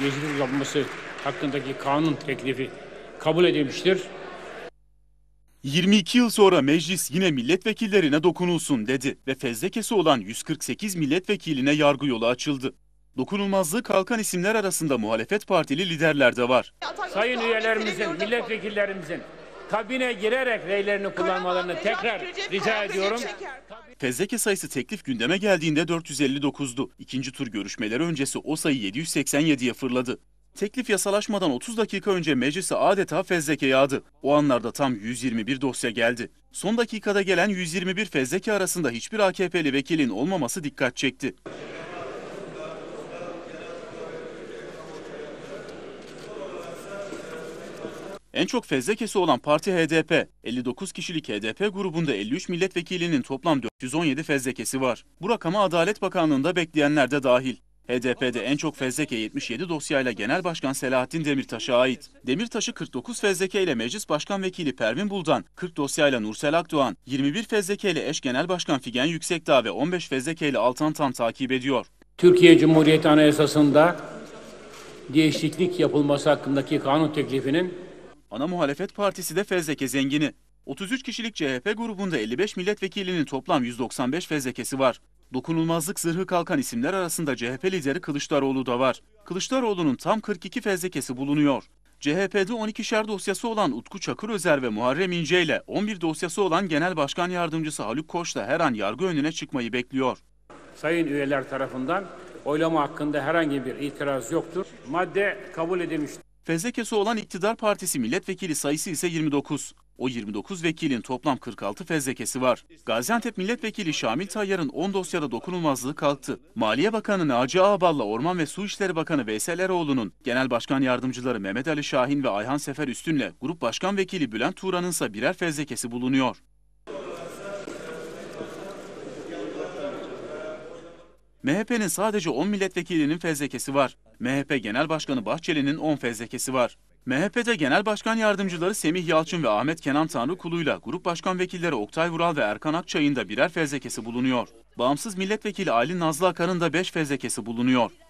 mecbur yapması hakkındaki kanun teklifi kabul edilmiştir. 22 yıl sonra meclis yine milletvekillerine dokunulsun dedi ve fezlekesi olan 148 milletvekiline yargı yolu açıldı. Dokunulmazlığı kalkan isimler arasında muhalefet partili liderler de var. Sayın üyelerimizin, milletvekillerimizin kabine girerek reylerini kullanmalarını tekrar rica ediyorum. Fezleke sayısı teklif gündeme geldiğinde 459'du. İkinci tur görüşmeleri öncesi o sayı 787'ye fırladı. Teklif yasalaşmadan 30 dakika önce meclise adeta fezleke yağdı. O anlarda tam 121 dosya geldi. Son dakikada gelen 121 fezleke arasında hiçbir AKP'li vekilin olmaması dikkat çekti. En çok fezlekesi olan parti HDP. 59 kişilik HDP grubunda 53 milletvekilinin toplam 417 fezlekesi var. Bu rakama Adalet Bakanlığı'nda bekleyenler de dahil. HDP'de en çok fezleke 77 dosyayla Genel Başkan Selahattin Demirtaş'a ait. Demirtaş'ı 49 fezlekeyle Meclis Başkan Vekili Pervin Buldan, 40 dosyayla Nursel Akdoğan, 21 fezlekeyle eş Genel Başkan Figen Yüksekdağ ve 15 fezlekeyle Altan Tan takip ediyor. Türkiye Cumhuriyeti Anayasası'nda değişiklik yapılması hakkındaki kanun teklifinin Ana muhalefet partisi de fezleke zengini. 33 kişilik CHP grubunda 55 milletvekilinin toplam 195 fezlekesi var. Dokunulmazlık zırhı kalkan isimler arasında CHP lideri Kılıçdaroğlu da var. Kılıçdaroğlu'nun tam 42 fezlekesi bulunuyor. CHP'de 12'şer dosyası olan Utku Çakır Özer ve Muharrem İnce ile 11 dosyası olan Genel Başkan Yardımcısı Haluk Koç da her an yargı önüne çıkmayı bekliyor. Sayın üyeler tarafından oylama hakkında herhangi bir itiraz yoktur. Madde kabul edilmiştir. Fezlekesi olan iktidar partisi milletvekili sayısı ise 29. O 29 vekilin toplam 46 fezlekesi var. Gaziantep milletvekili Şamil Tayyar'ın 10 dosyada dokunulmazlığı kalktı. Maliye Bakanı Naci Ağbal'la Orman ve Su İşleri Bakanı Veysel Eroğlu'nun, Genel Başkan Yardımcıları Mehmet Ali Şahin ve Ayhan Sefer Üstün'le Grup Başkan Vekili Bülent Turan'ın ise birer fezlekesi bulunuyor. MHP'nin sadece 10 milletvekilinin fezlekesi var. MHP Genel Başkanı Bahçeli'nin 10 fezlekesi var. MHP'de Genel Başkan Yardımcıları Semih Yalçın ve Ahmet Kenan Tanrıkulu'yla Grup Başkan Vekilleri Oktay Vural ve Erkan Akçay'ın da birer fezlekesi bulunuyor. Bağımsız Milletvekili Ali Nazlı Akar'ın da 5 fezlekesi bulunuyor.